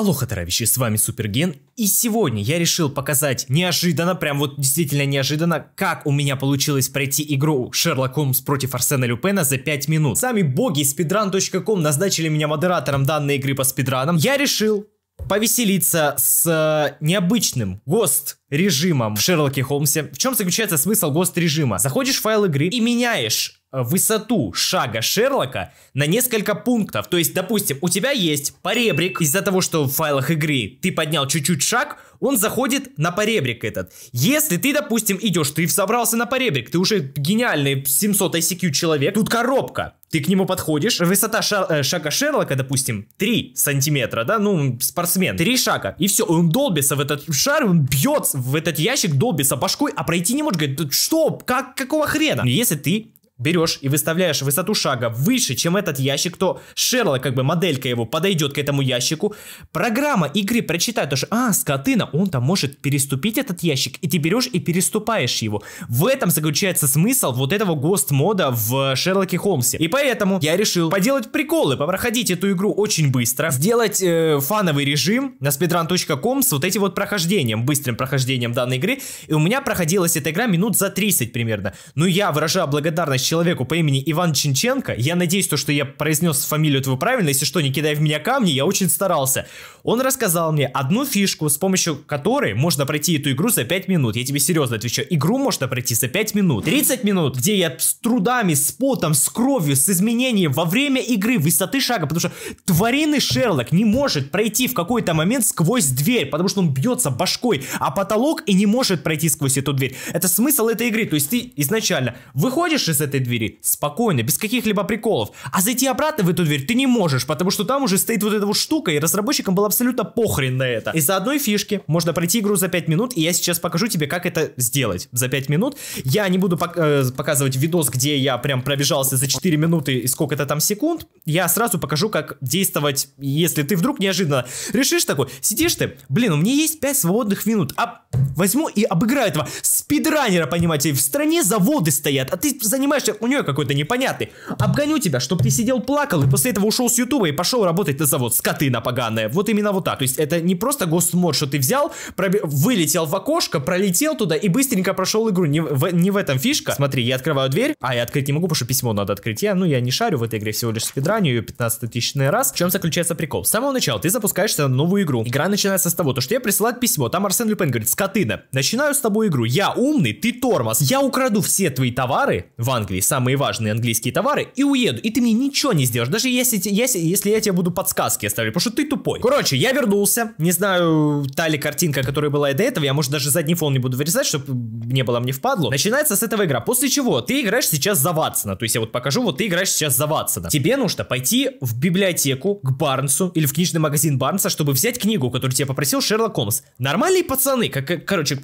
Алоха, товарищи, с вами Суперген, и сегодня я решил показать неожиданно, прям вот действительно неожиданно, как у меня получилось пройти игру Шерлок Холмс против Арсена Люпена за 5 минут. Сами боги speedrun.com назначили меня модератором данной игры по спидранам. Я решил повеселиться с э, необычным ГОСТ режимом в Шерлоке Холмсе. В чем заключается смысл ГОСТ режима? Заходишь в файл игры и меняешь э, высоту шага Шерлока на несколько пунктов. То есть, допустим, у тебя есть поребрик, из-за того, что в файлах игры ты поднял чуть-чуть шаг, он заходит на поребрик этот. Если ты, допустим, идешь, ты собрался на поребрик, ты уже гениальный 700 ICQ человек, тут коробка, ты к нему подходишь, высота ша э, шага Шерлока, допустим, 3 сантиметра, да, ну, спортсмен, 3 шага, и все, он долбится в этот шар, он бьется, в этот ящик долбится башкой, а пройти не можешь, Говорит, что? Как? Какого хрена? Если ты берешь и выставляешь высоту шага выше, чем этот ящик, то Шерлок, как бы моделька его, подойдет к этому ящику. Программа игры прочитает, что, а, скотына, он там может переступить этот ящик, и ты берешь и переступаешь его. В этом заключается смысл вот этого гост-мода в Шерлоке Холмсе. И поэтому я решил поделать приколы, попроходить эту игру очень быстро, сделать э, фановый режим на speedrun.com с вот этим вот прохождением, быстрым прохождением данной игры. И у меня проходилась эта игра минут за 30 примерно. Ну, я выражаю благодарность человеку по имени Иван Чинченко, я надеюсь, то, что я произнес фамилию твою правильно, если что, не кидай в меня камни, я очень старался. Он рассказал мне одну фишку, с помощью которой можно пройти эту игру за 5 минут. Я тебе серьезно отвечу, игру можно пройти за 5 минут. 30 минут, где я с трудами, с потом, с кровью, с изменением во время игры высоты шага, потому что твариный Шерлок не может пройти в какой-то момент сквозь дверь, потому что он бьется башкой, а потолок и не может пройти сквозь эту дверь. Это смысл этой игры, то есть ты изначально выходишь из этой этой двери. Спокойно, без каких-либо приколов. А зайти обратно в эту дверь ты не можешь, потому что там уже стоит вот эта вот штука, и разработчикам было абсолютно похрен на это. Из-за одной фишки можно пройти игру за 5 минут, и я сейчас покажу тебе, как это сделать за 5 минут. Я не буду пок э, показывать видос, где я прям пробежался за 4 минуты и сколько-то там секунд. Я сразу покажу, как действовать, если ты вдруг неожиданно решишь такой, сидишь ты, блин, у меня есть 5 свободных минут, а возьму и обыграю этого спидранера, понимаете, в стране заводы стоят, а ты занимаешь у нее какой-то непонятный. Обгоню тебя, чтобы ты сидел, плакал, и после этого ушел с Ютуба и пошел работать на завод. Скотына поганая. Вот именно вот так. То есть это не просто гостмод, что ты взял, проб... вылетел в окошко, пролетел туда и быстренько прошел игру. Не в... не в этом фишка. Смотри, я открываю дверь, а я открыть не могу, потому что письмо надо открыть. Я, ну, я не шарю в этой игре всего лишь спидраню ее 15 тысячный раз. В чем заключается прикол? С самого начала ты запускаешься на новую игру. Игра начинается с того, то, что я присылаю письмо. Там Арсен Люпен говорит, скотына, начинаю с тобой игру. Я умный, ты тормоз. Я украду все твои товары в Англии Англии самые важные английские товары и уеду. И ты мне ничего не сделаешь, даже если, если, если я тебе буду подсказки оставлять потому что ты тупой. Короче, я вернулся. Не знаю, та ли картинка, которая была и до этого. Я, может, даже задний фон не буду вырезать, чтобы не было мне впадло. Начинается с этого игра. После чего ты играешь сейчас за Ватсона. То есть я вот покажу, вот ты играешь сейчас за Ватсона. Тебе нужно пойти в библиотеку к Барнсу или в книжный магазин Барнса, чтобы взять книгу, которую тебе попросил Шерлок Холмс. Нормальные пацаны, как, э, короче,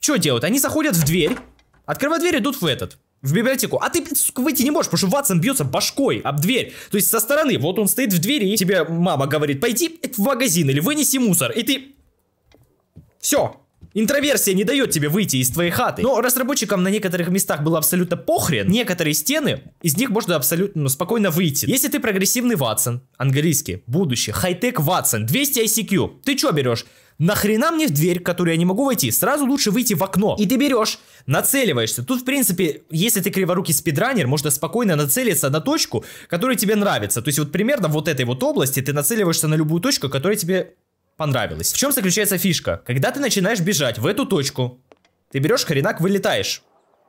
что делают? Они заходят в дверь, открывают дверь, идут в этот в библиотеку, а ты, сука, выйти не можешь, потому что Ватсон бьется башкой об дверь. То есть со стороны, вот он стоит в двери, и тебе мама говорит, пойди в магазин или вынеси мусор, и ты... Все, Интроверсия не дает тебе выйти из твоей хаты. Но разработчикам на некоторых местах было абсолютно похрен. Некоторые стены, из них можно абсолютно ну, спокойно выйти. Если ты прогрессивный Ватсон, английский, будущий, хай-тек Ватсон, 200 ICQ, ты что берешь? Нахрена мне в дверь, в которую я не могу войти? Сразу лучше выйти в окно. И ты берешь, нацеливаешься. Тут, в принципе, если ты криворукий спидранер, можно спокойно нацелиться на точку, которая тебе нравится. То есть вот примерно вот этой вот области ты нацеливаешься на любую точку, которая тебе понравилось. В чем заключается фишка? Когда ты начинаешь бежать в эту точку, ты берешь хренак, вылетаешь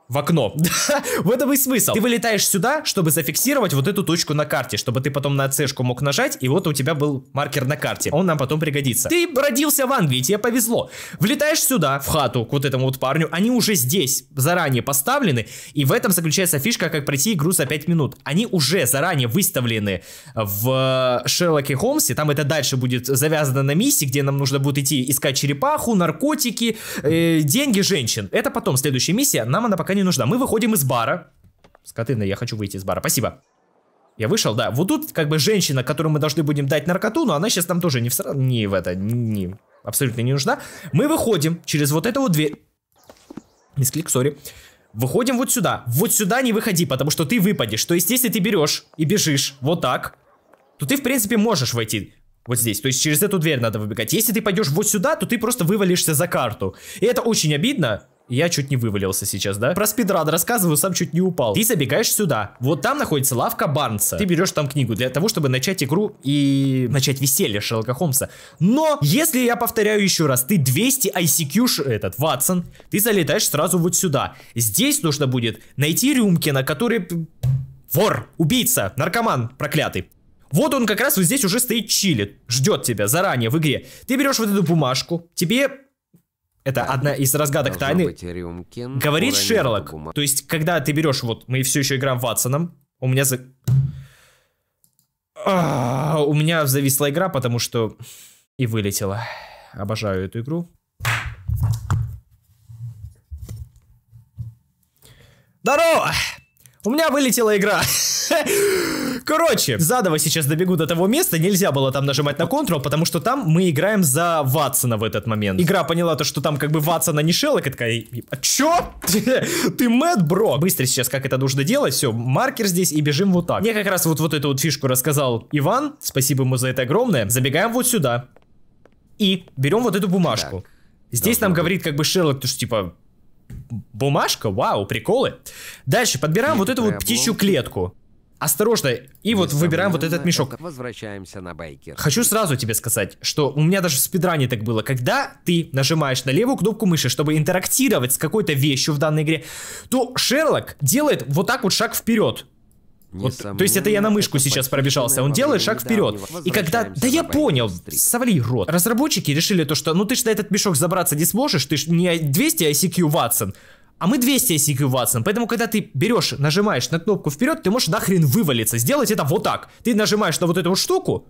в окно. в этом и смысл. Ты вылетаешь сюда, чтобы зафиксировать вот эту точку на карте, чтобы ты потом на c мог нажать, и вот у тебя был маркер на карте. Он нам потом пригодится. Ты родился в Англии, тебе повезло. Влетаешь сюда, в хату, к вот этому вот парню. Они уже здесь заранее поставлены, и в этом заключается фишка, как пройти игру за 5 минут. Они уже заранее выставлены в Шерлоке Холмсе, там это дальше будет завязано на миссии, где нам нужно будет идти искать черепаху, наркотики, э, деньги женщин. Это потом следующая миссия, нам она пока не нужна. Мы выходим из бара. Скотына, я хочу выйти из бара. Спасибо. Я вышел, да. Вот тут как бы женщина, которую мы должны будем дать наркоту, но она сейчас нам тоже не в, сра... не в это, не... абсолютно не нужна. Мы выходим через вот эту вот дверь. Мисс Клик, сори. Выходим вот сюда. Вот сюда не выходи, потому что ты выпадешь. То есть, если ты берешь и бежишь вот так, то ты, в принципе, можешь войти вот здесь. То есть, через эту дверь надо выбегать. Если ты пойдешь вот сюда, то ты просто вывалишься за карту. И это очень обидно, я чуть не вывалился сейчас, да? Про спидрад рассказываю, сам чуть не упал. Ты забегаешь сюда. Вот там находится лавка Барнса. Ты берешь там книгу для того, чтобы начать игру и начать веселье Шерлока Холмса. Но, если я повторяю еще раз, ты 200 ICQ, этот, Ватсон, ты залетаешь сразу вот сюда. Здесь нужно будет найти Рюмкина, который... Вор, убийца, наркоман проклятый. Вот он как раз вот здесь уже стоит чилит, ждет тебя заранее в игре. Ты берешь вот эту бумажку, тебе это одна из разгадок тайны. Рюмки, Говорит Шерлок. Бумаг. То есть, когда ты берешь, вот мы все еще играем Ватсоном, у меня за... А, у меня зависла игра, потому что и вылетела. Обожаю эту игру. Здорово! У меня вылетела игра. Короче, задово сейчас добегу до того места, нельзя было там нажимать на Ctrl, потому что там мы играем за Ватсона в этот момент. Игра поняла то, что там как бы Ватсона не шелок, и такая, а чё? Ты мэд, бро? Быстро сейчас как это нужно делать, все, маркер здесь и бежим вот так. Мне как раз вот, вот эту вот фишку рассказал Иван, спасибо ему за это огромное. Забегаем вот сюда и берем вот эту бумажку. Так. Здесь Должно нам быть. говорит как бы Шерлок, то что типа бумажка, вау, приколы. Дальше подбираем вот эту вот птичью клетку. Осторожно, и вот выбираем вот этот мешок. Возвращаемся на байкер. Хочу сразу тебе сказать, что у меня даже в спидране так было. Когда ты нажимаешь на левую кнопку мыши, чтобы интерактировать с какой-то вещью в данной игре, то Шерлок делает вот так вот шаг вперед. Вот, то есть это я на мышку сейчас пробежался. Он делает шаг вперед. И когда... Да я понял. Совали рот. Разработчики решили то, что ну ты ж на этот мешок забраться не сможешь. Ты ж не 200 ICQ Ватсон. А мы 200 ICQ Ватсон, поэтому когда ты берешь, нажимаешь на кнопку вперед, ты можешь нахрен вывалиться. Сделать это вот так. Ты нажимаешь на вот эту вот штуку,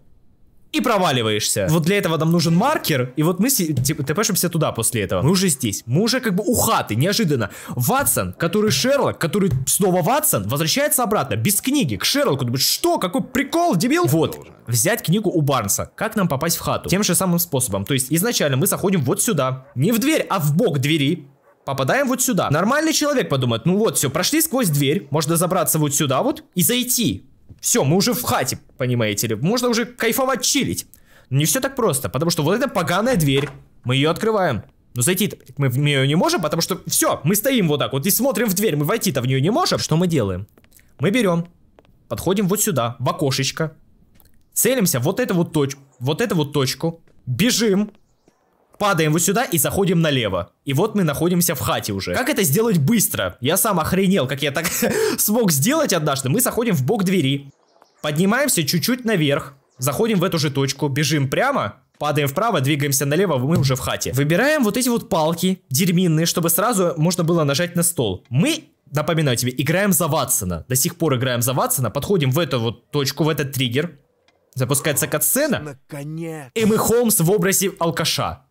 и проваливаешься. Вот для этого нам нужен маркер, и вот мы типа, тпшимся туда после этого. Мы уже здесь, мы уже как бы у хаты, неожиданно. Ватсон, который Шерлок, который снова Ватсон, возвращается обратно, без книги, к Шерлоку. что, какой прикол, дебил? Вот, взять книгу у Барнса. Как нам попасть в хату? Тем же самым способом. То есть изначально мы заходим вот сюда. Не в дверь, а в бок двери. Попадаем вот сюда. Нормальный человек подумает, ну вот, все, прошли сквозь дверь, можно забраться вот сюда вот и зайти. Все, мы уже в хате, понимаете ли. Можно уже кайфовать, чилить. не все так просто, потому что вот эта поганая дверь, мы ее открываем. Но зайти мы в нее не можем, потому что все, мы стоим вот так вот и смотрим в дверь, мы войти-то в нее не можем. Что мы делаем? Мы берем, подходим вот сюда, в окошечко, целимся вот эту вот точку, вот эту вот точку, бежим, Падаем вот сюда и заходим налево. И вот мы находимся в хате уже. Как это сделать быстро? Я сам охренел, как я так смог сделать однажды. Мы заходим в бок двери. Поднимаемся чуть-чуть наверх. Заходим в эту же точку. Бежим прямо. Падаем вправо, двигаемся налево, мы уже в хате. Выбираем вот эти вот палки дерьминные, чтобы сразу можно было нажать на стол. Мы напоминаю тебе, играем за Ватсона. До сих пор играем за Ватсона. Подходим в эту вот точку, в этот триггер. Запускается катсцена. Наконец. И мы Холмс в образе алкаша.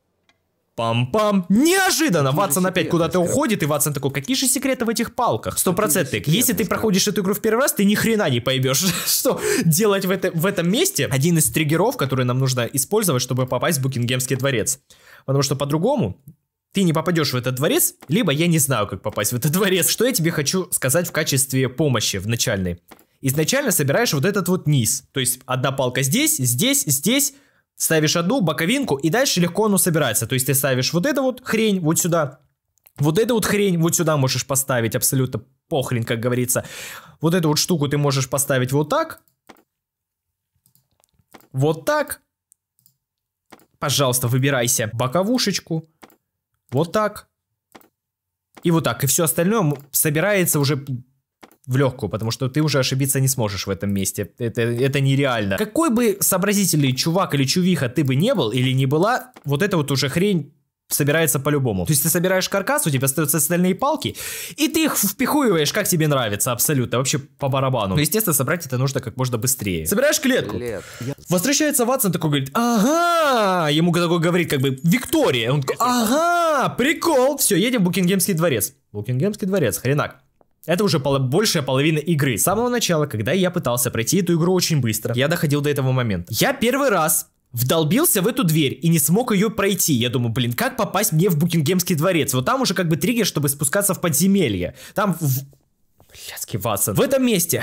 Пам-пам. Неожиданно Ватсон опять куда-то уходит, и Ватсон такой, какие же секреты в этих палках? Сто процентов, Если ты проходишь эту игру в первый раз, ты ни хрена не поймешь, что делать в, это, в этом месте. Один из триггеров, который нам нужно использовать, чтобы попасть в Букингемский дворец. Потому что по-другому ты не попадешь в этот дворец, либо я не знаю, как попасть в этот дворец. Что я тебе хочу сказать в качестве помощи в начальной? Изначально собираешь вот этот вот низ. То есть одна палка здесь, здесь, здесь, Ставишь одну боковинку, и дальше легко оно собирается. То есть ты ставишь вот эту вот хрень вот сюда, вот эту вот хрень вот сюда можешь поставить, абсолютно похрен, как говорится. Вот эту вот штуку ты можешь поставить вот так. Вот так. Пожалуйста, выбирайся боковушечку. Вот так. И вот так. И все остальное собирается уже в легкую, потому что ты уже ошибиться не сможешь в этом месте. Это, это нереально. Какой бы сообразительный чувак или чувиха ты бы не был или не была, вот это вот уже хрень собирается по-любому. То есть ты собираешь каркас, у тебя остаются остальные палки, и ты их впихуиваешь, как тебе нравится, абсолютно, вообще по барабану. Но, ну, естественно, собрать это нужно как можно быстрее. Собираешь клетку. Лет. Возвращается Ватсон такой, говорит, ага, ему такой говорит, как бы, Виктория. Он такой, ага, прикол, все, едем в Букингемский дворец. Букингемский дворец, хренак. Это уже пол большая половина игры. С самого начала, когда я пытался пройти эту игру очень быстро, я доходил до этого момента. Я первый раз вдолбился в эту дверь и не смог ее пройти. Я думаю, блин, как попасть мне в Букингемский дворец? Вот там уже как бы триггер, чтобы спускаться в подземелье. Там в... Блядский Ватсон. В этом месте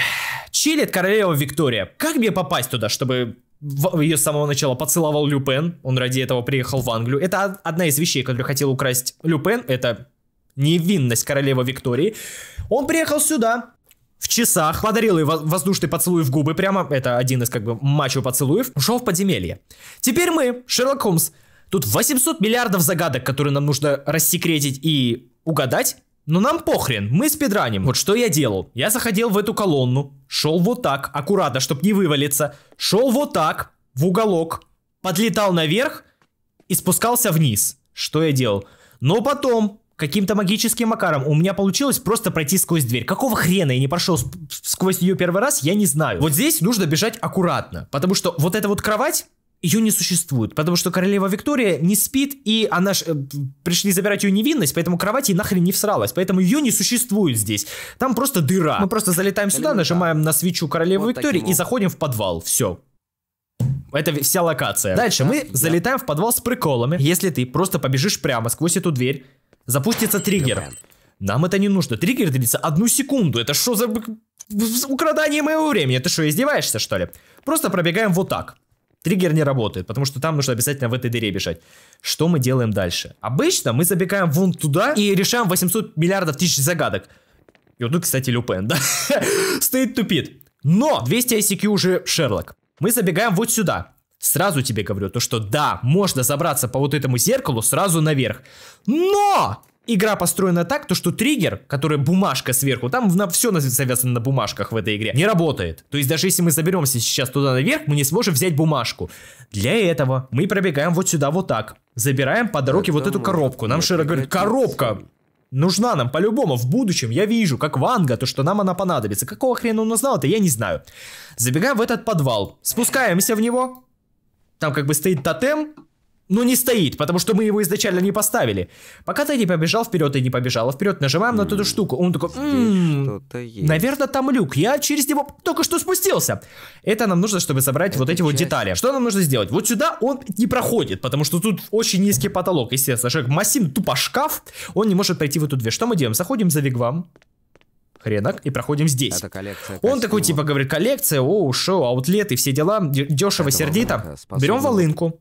чилит королева Виктория. Как мне попасть туда, чтобы ее с самого начала поцеловал Люпен? Он ради этого приехал в Англию. Это одна из вещей, которую хотел украсть Люпен. Это невинность королевы Виктории. Он приехал сюда, в часах, подарил ей воздушный поцелуй в губы, прямо, это один из как бы мачо поцелуев, ушел в подземелье. Теперь мы, Шерлок Холмс, тут 800 миллиардов загадок, которые нам нужно рассекретить и угадать, но ну, нам похрен, мы спидраним. Вот что я делал? Я заходил в эту колонну, шел вот так, аккуратно, чтобы не вывалиться, шел вот так, в уголок, подлетал наверх и спускался вниз. Что я делал? Но потом каким-то магическим макаром у меня получилось просто пройти сквозь дверь. Какого хрена я не прошел сквозь нее первый раз, я не знаю. Вот здесь нужно бежать аккуратно, потому что вот эта вот кровать, ее не существует, потому что королева Виктория не спит, и она ж, э, пришли забирать ее невинность, поэтому кровать ей нахрен не всралась, поэтому ее не существует здесь. Там просто дыра. Мы просто залетаем сюда, нажимаем на свечу королевы вот Виктории и заходим в подвал. Все. Это вся локация. Дальше мы залетаем в подвал с приколами. Если ты просто побежишь прямо сквозь эту дверь, Запустится триггер. Нам это не нужно. Триггер длится одну секунду. Это что за украдание моего времени? Ты что, издеваешься, что ли? Просто пробегаем вот так. Триггер не работает, потому что там нужно обязательно в этой дыре бежать. Что мы делаем дальше? Обычно мы забегаем вон туда и решаем 800 миллиардов тысяч загадок. И вот тут, кстати, Люпен, да? Стоит тупит. Но 200 ICQ уже Шерлок. Мы забегаем вот сюда сразу тебе говорю, то что да, можно забраться по вот этому зеркалу сразу наверх. Но! Игра построена так, то что триггер, который бумажка сверху, там на, все завязано на бумажках в этой игре, не работает. То есть даже если мы заберемся сейчас туда наверх, мы не сможем взять бумажку. Для этого мы пробегаем вот сюда вот так. Забираем по дороге Это вот эту коробку. Нам Широ говорит, коробка, нужна нам по-любому в будущем, я вижу, как Ванга, то, что нам она понадобится. Какого хрена он узнал это, я не знаю. Забегаем в этот подвал, спускаемся в него, там как бы стоит тотем, но не стоит, потому что мы его изначально не поставили. Пока ты не побежал вперед и не побежала вперед, нажимаем на эту штуку. Он такой, м-м, наверное, там люк. Я через него только что спустился. Это нам нужно, чтобы собрать вот эти вот детали. Что нам нужно сделать? Вот сюда он не проходит, потому что тут очень низкий потолок. Естественно, человек массив, тупо шкаф, он не может пройти в эту дверь. Что мы делаем? Заходим за вигвам хренок и проходим здесь. Это коллекция костюма. Он такой типа говорит, коллекция, оу, шоу, аутлет и все дела, дешево, Это сердито. Берем волынку,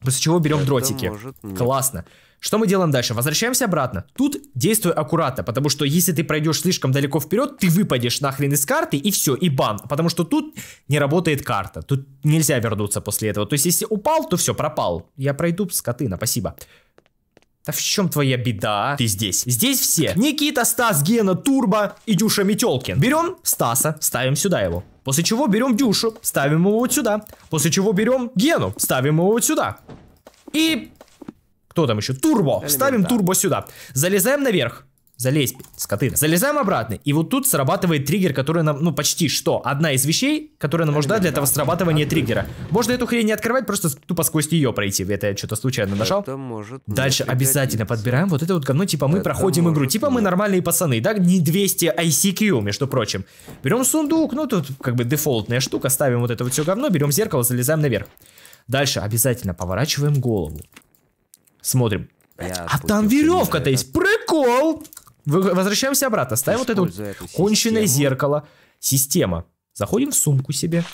после чего берем Это дротики. Может... Классно. Что мы делаем дальше? Возвращаемся обратно. Тут действуй аккуратно, потому что если ты пройдешь слишком далеко вперед, ты выпадешь нахрен из карты и все, и бан. Потому что тут не работает карта. Тут нельзя вернуться после этого. То есть если упал, то все, пропал. Я пройду, скотына, спасибо. Да в чем твоя беда? Ты здесь. Здесь все. Никита, Стас, Гена, Турбо и Дюша Метелкин. Берем Стаса, ставим сюда его. После чего берем Дюшу, ставим его вот сюда. После чего берем Гену, ставим его вот сюда. И... Кто там еще? Турбо. Ставим турбо сюда. Залезаем наверх. Залезь, скоты. Залезаем обратно. И вот тут срабатывает триггер, который нам, ну, почти что. Одна из вещей, которая нам нужна для этого срабатывания триггера. Можно эту хрень не открывать, просто тупо сквозь нее пройти. Это я что-то случайно нашел. Дальше обязательно подбираем вот это вот говно. Типа мы это проходим игру. Типа мы нормальные пацаны, да? Не 200 ICQ, между прочим. Берем сундук, ну, тут как бы дефолтная штука. Ставим вот это вот все говно, берем зеркало, залезаем наверх. Дальше обязательно поворачиваем голову. Смотрим. Я а там веревка-то есть. Прикол! Возвращаемся обратно. Ставим вот это вот конченое зеркало. Система. Заходим в сумку себе.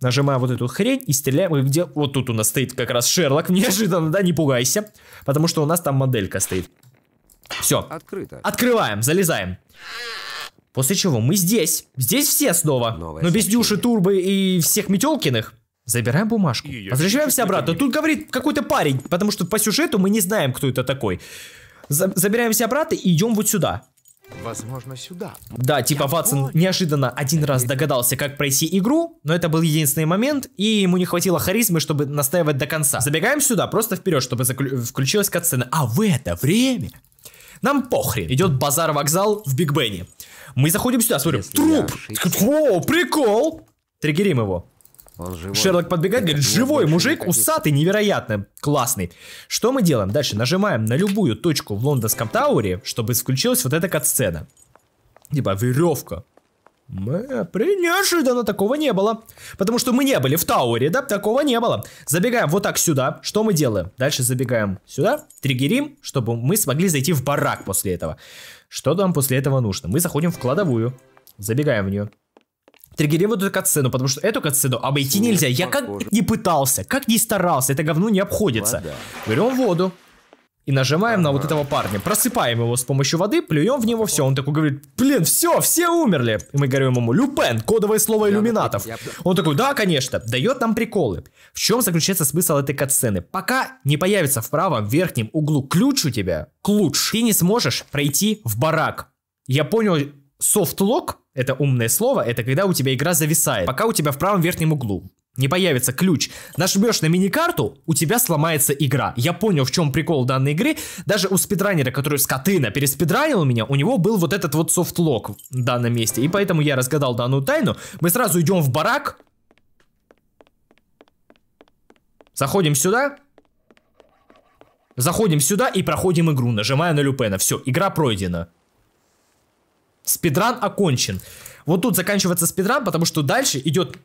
Нажимаем вот эту хрень и стреляем. И где... Вот тут у нас стоит как раз Шерлок. Неожиданно, да? Не пугайся. Потому что у нас там моделька стоит. Все. Открыто. Открываем, залезаем. После чего мы здесь. Здесь все снова. Новое Но ну, без сообщение. Дюши, Турбы и всех Метелкиных. Забираем бумажку. Возвращаемся обратно. Тут говорит какой-то парень, потому что по сюжету мы не знаем, кто это такой. Забираемся обратно и идем вот сюда. Возможно, сюда. Да, типа Я Ватсон неожиданно один раз догадался, как пройти игру, но это был единственный момент, и ему не хватило харизмы, чтобы настаивать до конца. Забегаем сюда, просто вперед, чтобы включилась катсцена. А в это время... Нам похрен. Идет базар-вокзал в Биг Бене. Мы заходим сюда, смотрим. "Труп!". Труп! О, прикол! Триггерим его. Шерлок подбегает, говорит, живой мужик, усатый, невероятно, классный. Что мы делаем? Дальше нажимаем на любую точку в лондонском тауэре, чтобы включилась вот эта катсцена. Типа веревка. Мы неожиданно такого не было. Потому что мы не были в Тауэре, да? Такого не было. Забегаем вот так сюда. Что мы делаем? Дальше забегаем сюда, триггерим, чтобы мы смогли зайти в барак после этого. Что нам после этого нужно? Мы заходим в кладовую. Забегаем в нее триггери вот эту катсцену, потому что эту катсцену обойти Снег нельзя. Я как похоже. не пытался, как не старался, это говно не обходится. Вода. Берем воду. И нажимаем ага. на вот этого парня. Просыпаем его с помощью воды, плюем в него, все. Он такой говорит, блин, все, все умерли. И мы говорим ему, Люпен, кодовое слово иллюминатов. Он такой, да, конечно, дает нам приколы. В чем заключается смысл этой катсцены? Пока не появится в правом верхнем углу ключ у тебя, ключ, ты не сможешь пройти в барак. Я понял софтлок, это умное слово, это когда у тебя игра зависает, пока у тебя в правом верхнем углу не появится ключ, нажмешь на мини-карту, у тебя сломается игра. Я понял, в чем прикол данной игры. Даже у спидранера, который скотына переспидранил меня, у него был вот этот вот софтлок в данном месте. И поэтому я разгадал данную тайну. Мы сразу идем в барак. Заходим сюда. Заходим сюда и проходим игру, нажимая на Люпена. Все, игра пройдена. Спидран окончен. Вот тут заканчивается спидран, потому что дальше идет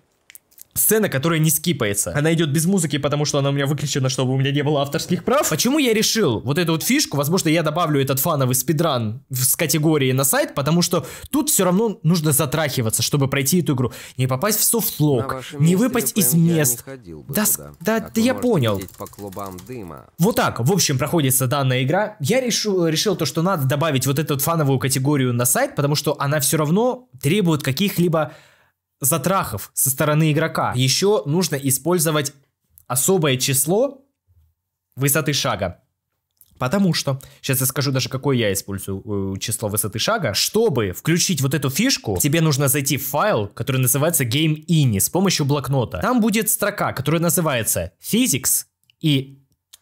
сцена, которая не скипается. Она идет без музыки, потому что она у меня выключена, чтобы у меня не было авторских прав. Почему я решил вот эту вот фишку, возможно, я добавлю этот фановый спидран с категории на сайт, потому что тут все равно нужно затрахиваться, чтобы пройти эту игру. Не попасть в софтлок, не выпасть из мест. Да, туда, да, а да я понял. По дыма. Вот так, в общем, проходится данная игра. Я решил, решил то, что надо добавить вот эту фановую категорию на сайт, потому что она все равно требует каких-либо затрахов со стороны игрока. Еще нужно использовать особое число высоты шага. Потому что, сейчас я скажу даже, какое я использую э, число высоты шага. Чтобы включить вот эту фишку, тебе нужно зайти в файл, который называется GameIni с помощью блокнота. Там будет строка, которая называется Physics и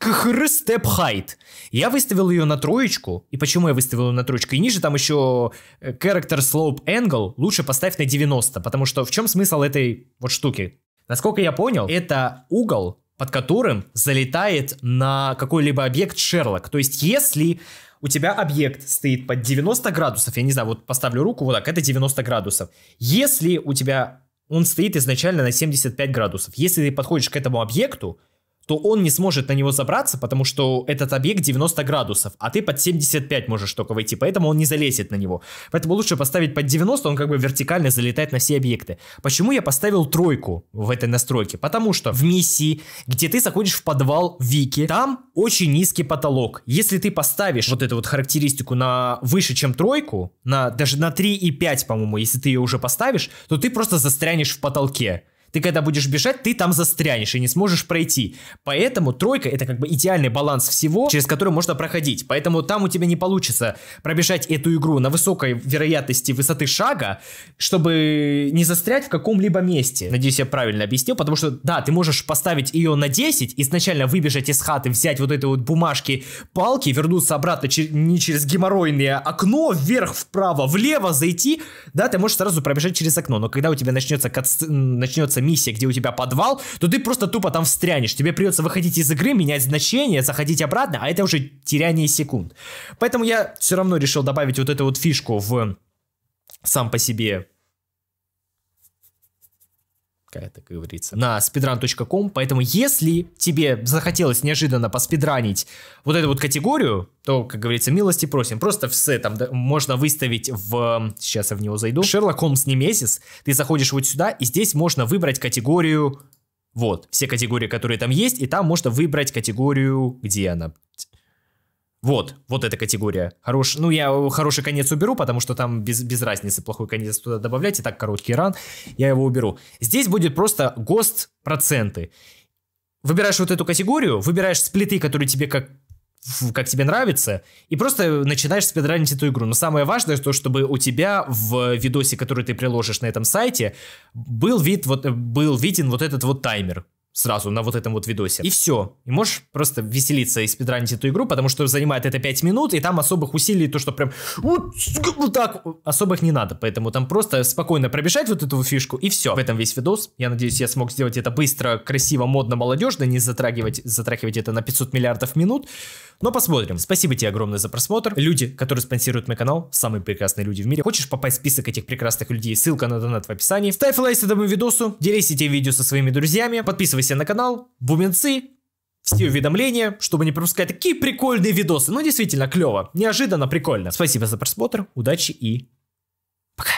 КХР Step хайт. Я выставил ее на троечку. И почему я выставил ее на троечку? И ниже там еще э, Character Slope Angle лучше поставь на 90, потому что в чем смысл этой вот штуки? Насколько я понял, это угол, под которым залетает на какой-либо объект Шерлок. То есть, если у тебя объект стоит под 90 градусов, я не знаю, вот поставлю руку вот так, это 90 градусов. Если у тебя он стоит изначально на 75 градусов, если ты подходишь к этому объекту, то он не сможет на него забраться, потому что этот объект 90 градусов, а ты под 75 можешь только войти, поэтому он не залезет на него. Поэтому лучше поставить под 90, он как бы вертикально залетает на все объекты. Почему я поставил тройку в этой настройке? Потому что в миссии, где ты заходишь в подвал Вики, там очень низкий потолок. Если ты поставишь вот эту вот характеристику на выше, чем тройку, на, даже на 3,5, по-моему, если ты ее уже поставишь, то ты просто застрянешь в потолке. Ты когда будешь бежать, ты там застрянешь и не сможешь пройти. Поэтому тройка это как бы идеальный баланс всего, через который можно проходить. Поэтому там у тебя не получится пробежать эту игру на высокой вероятности высоты шага, чтобы не застрять в каком-либо месте. Надеюсь, я правильно объяснил, потому что да, ты можешь поставить ее на 10, изначально выбежать из хаты, взять вот этой вот бумажки, палки, вернуться обратно чер- не через геморройное окно, вверх, вправо, влево зайти, да, ты можешь сразу пробежать через окно, но когда у тебя начнется, кат- начнется миссия, где у тебя подвал, то ты просто тупо там встрянешь. Тебе придется выходить из игры, менять значение, заходить обратно, а это уже теряние секунд. Поэтому я все равно решил добавить вот эту вот фишку в сам по себе ставка, это говорится, на speedrun.com. Поэтому, если тебе захотелось неожиданно поспидранить вот эту вот категорию, то, как говорится, милости просим. Просто все там да, можно выставить в... Сейчас я в него зайду. Шерлок Холмс Немезис. Ты заходишь вот сюда, и здесь можно выбрать категорию вот, все категории, которые там есть, и там можно выбрать категорию, где она, вот, вот эта категория. Хорош, ну, я э, хороший конец уберу, потому что там без, без разницы плохой конец туда добавлять, и так короткий ран, я его уберу. Здесь будет просто ГОСТ проценты. Выбираешь вот эту категорию, выбираешь сплиты, которые тебе как как тебе нравится, и просто начинаешь спидранить эту игру. Но самое важное, то, чтобы у тебя в видосе, который ты приложишь на этом сайте, был, вид, вот, э, был виден вот этот вот таймер сразу на вот этом вот видосе. И все. И можешь просто веселиться и спидранить эту игру, потому что занимает это 5 минут, и там особых усилий, то что прям вот, так, особых не надо. Поэтому там просто спокойно пробежать вот эту фишку, и все. В этом весь видос. Я надеюсь, я смог сделать это быстро, красиво, модно, молодежно, не затрагивать, затрагивать это на 500 миллиардов минут. Но посмотрим. Спасибо тебе огромное за просмотр. Люди, которые спонсируют мой канал, самые прекрасные люди в мире. Хочешь попасть в список этих прекрасных людей? Ссылка на донат в описании. Ставь лайк этому видосу, делись этим видео со своими друзьями, подписывайся подписывайся на канал, буменцы, все уведомления, чтобы не пропускать такие прикольные видосы. Ну, действительно, клево, неожиданно, прикольно. Спасибо за просмотр, удачи и пока.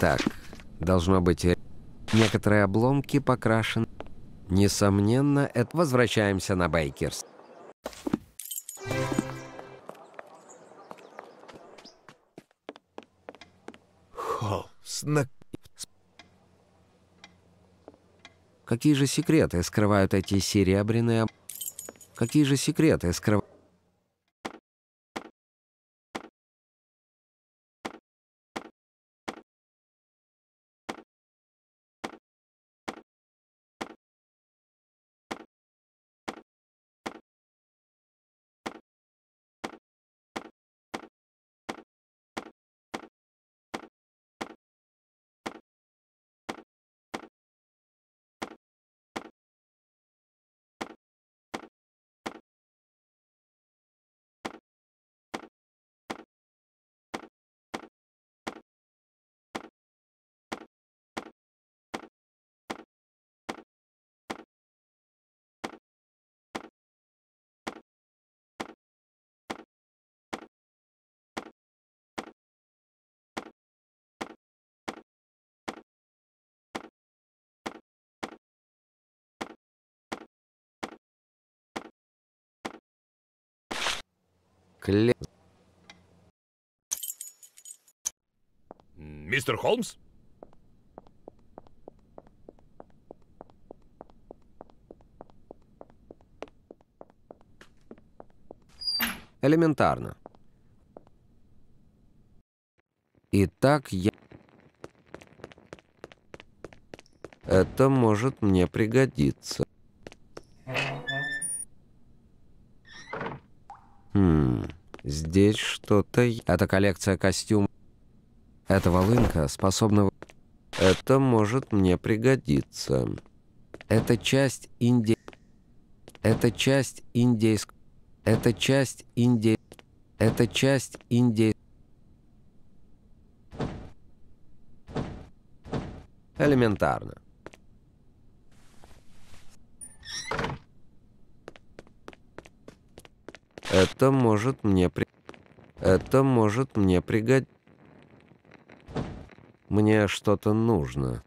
Так, должно быть, э, некоторые обломки покрашены. Несомненно, это... Возвращаемся на Бейкерс. Холмс, на... Какие же секреты скрывают эти серебряные... Какие же секреты скрывают... Кле... Мистер Холмс? Элементарно. Итак, я... Это может мне пригодиться. Здесь что-то... Это коллекция костюм. Эта волынка способна... Это может мне пригодиться. Это часть Индии... Это часть индейск... Это часть Индии... Это часть Индии... Элементарно. Это может мне при... Это может мне пригод... Мне что-то нужно.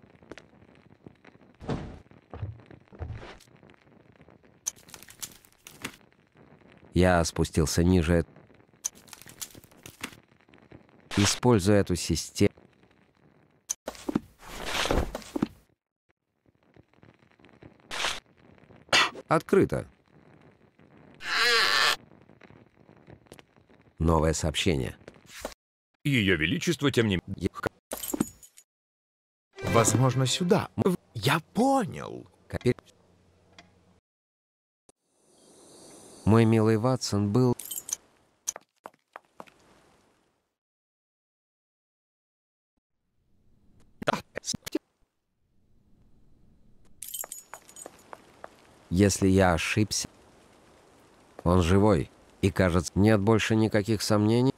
Я спустился ниже. Используя эту систему... Открыто. Новое сообщение. Ее Величество, тем не менее... Возможно, сюда. Я понял. Мой милый Ватсон был... Если я ошибся, он живой. И кажется, нет больше никаких сомнений.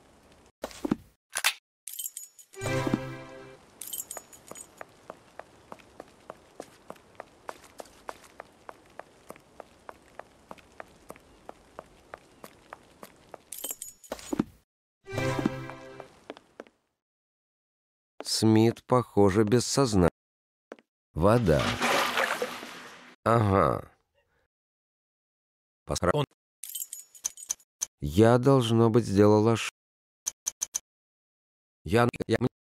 Смит, похоже, без сознания. Вода. Ага. Посра... Он... Я, должно быть, сделала ш... Я... Я...